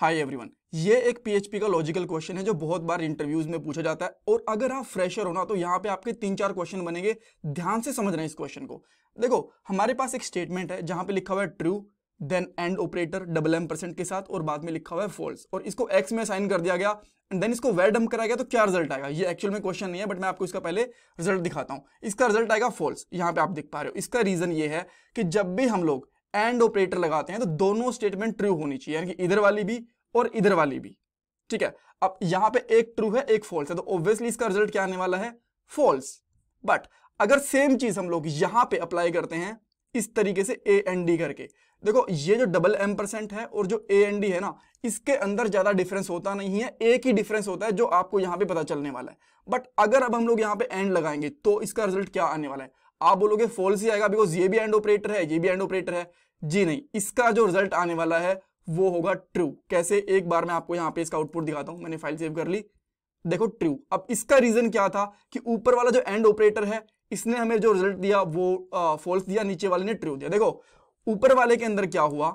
hi everyone ये एक PHP का लॉजिकल क्वेश्चन है जो बहुत बार इंटरव्यूज में पूछा जाता है और अगर आप फ्रेशर हो ना तो यहाँ पे आपके तीन चार क्वेश्चन बनेंगे ध्यान से समझ रहे हैं इस क्वेश्चन को देखो हमारे पास एक स्टेटमेंट है जहां पे लिखा हुआ है true then and operator double ampersand के साथ और बाद में लिखा हुआ है फॉल्स और इसको एक्स में साइन कर दिया गया देन इसको वेड डम्प कराया गया तो क्या रिजल्ट आएगा ये एक्चुअल में क्वेश्चन नहीं है बट मैं आपको इसका पहले रिजल्ट दिखाता हूँ इसका रिजल्ट आएगा फॉल्स यहाँ पे आप देख पा रहे हो इसका रीजन ये है कि जब भी हम लोग एंड ऑपरेटर लगाते हैं तो दोनों स्टेटमेंट ट्रू होनी चाहिए यानी कि इधर वाली भी और इधर वाली भी ठीक है अब यहां पे एक ट्रू है एक फॉल्स है तो ऑब्वियसली इसका रिजल्ट क्या आने वाला है फॉल्स बट अगर सेम चीज हम लोग यहां पे अप्लाई करते हैं इस तरीके से ए एंड डी करके देखो ये जो डबल एम परसेंट है और जो ए एंड डी है ना इसके अंदर ज्यादा डिफरेंस होता नहीं है एक ही डिफरेंस होता है जो आपको यहां पे पता चलने वाला है बट अगर अब हम लोग यहां पे एंड लगाएंगे तो इसका रिजल्ट क्या आने वाला है आप बोलोगे फॉल्स ही आएगा बिकॉज ये भी एंड ऑपरेटर है ये भी एंड ऑपरेटर है जी नहीं इसका जो रिजल्ट आने वाला है वो होगा ट्रू कैसे एक बार मैं आपको यहाँ पे इसका आउटपुट दिखाता हूँ मैंने फाइल सेव कर ली देखो ट्रू अब इसका रीजन क्या था कि ऊपर वाला जो एंड ऑपरेटर है इसने हमें जो रिजल्ट दिया वो फॉल्स दिया नीचे वाले ने ट्रू दिया देखो ऊपर वाले के अंदर क्या हुआ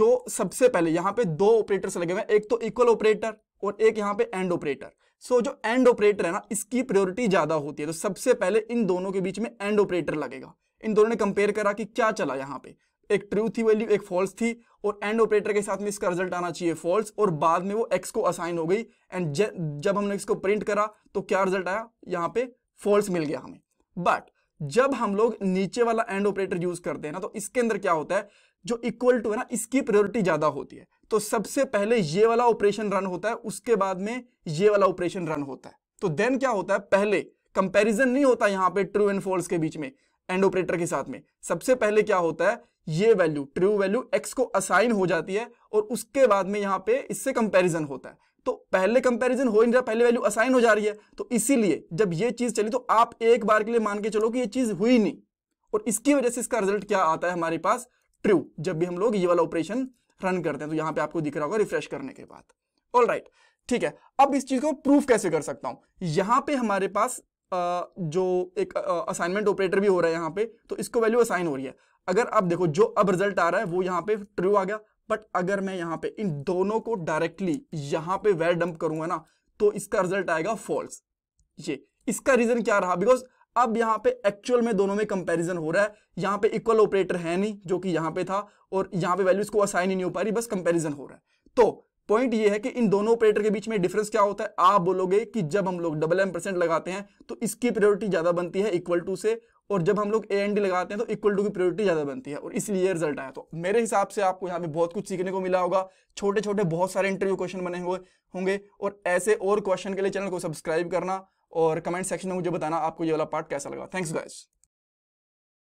जो सबसे पहले यहाँ पे दो ऑपरेटर्स लगे हुए हैं एक तो इक्वल ऑपरेटर और एक यहाँ पे एंड ऑपरेटर सो so, जो एंड ऑपरेटर है ना इसकी प्रायोरिटी ज्यादा होती है तो सबसे पहले इन दोनों के बीच में एंड ऑपरेटर लगेगा इन दोनों ने कंपेयर करा कि क्या चला यहाँ पे एक ट्रू थी वैल्यू एक फॉल्स थी और एंड ऑपरेटर के साथ में इसका रिजल्ट आना चाहिए फॉल्स और बाद में वो एक्स को असाइन हो गई एंड जब हमने इसको प्रिंट करा तो क्या रिजल्ट आया यहाँ पे फॉल्स मिल गया हमें बट जब हम लोग नीचे वाला एंड ऑपरेटर यूज करते हैं ना तो इसके अंदर क्या होता है जो इक्वल टू है ना इसकी प्रायोरिटी ज्यादा होती है तो सबसे पहले ये वाला ऑपरेशन रन होता है उसके बाद में ये वाला ऑपरेशन रन होता है तो देन क्या होता है पहले कंपैरिजन नहीं होता यहां पे ट्रू एंड फॉल्स के बीच में एंड ऑपरेटर के साथ में सबसे पहले क्या होता है ये वैल्यू ट्रू वैल्यू एक्स को असाइन हो जाती है और उसके बाद में यहां पे इससे कंपैरिजन होता है तो पहले कंपैरिजन हो नहीं रहा पहले वैल्यू असाइन हो जा रही है तो इसीलिए जब ये चीज चली तो आप एक बार के लिए मान के चलो कि ये चीज हुई नहीं और इसकी वजह से इसका रिजल्ट क्या आता है हमारे पास ट्रू जब भी हम लोग ये वाला ऑपरेशन रन करते हैं तो यहां पे आपको दिख रहा होगा रिफ्रेश करने के बाद ऑल राइट ठीक है अब इस चीज को प्रूफ कैसे कर सकता हूं यहां पे हमारे पास आ, जो एक असाइनमेंट ऑपरेटर भी हो रहा है यहां पे तो इसको वैल्यू असाइन हो रही है अगर आप देखो जो अब रिजल्ट आ रहा है वो यहाँ पे ट्रू आ गया बट अगर मैं यहाँ पे इन दोनों को डायरेक्टली यहां पे वेर डंप करूंगा ना तो इसका रिजल्ट आएगा फॉल्स ये इसका रीजन क्या रहा बिकॉज अब यहाँ पे एक्चुअल में दोनों में कंपैरिजन हो रहा है यहाँ पे इक्वल ऑपरेटर है नहीं जो कि यहाँ पे था और यहाँ पे वैल्यूज को असाइन ही नहीं हो पा रही बस कंपैरिजन हो रहा है तो पॉइंट ये है कि इन दोनों ऑपरेटर के बीच में डिफरेंस क्या होता है आप बोलोगे कि जब हम लोग डबल एम परसेंट लगाते हैं तो इसकी प्रायोरिटी ज्यादा बनती है इक्वल टू से और जब हम लोग ए एंड लगाते हैं तो इक्वल टू की प्रायोरिटी ज्यादा बनती है और इसलिए रिजल्ट आया तो मेरे हिसाब से आपको यहाँ पे बहुत कुछ सीखने को मिला होगा छोटे छोटे बहुत सारे इंटरव्यू क्वेश्चन बने हुए होंगे और ऐसे और क्वेश्चन के लिए चैनल को सब्सक्राइब करना और कमेंट सेक्शन में मुझे बताना आपको ये वाला पार्ट कैसा लगा थैंक्स गाइस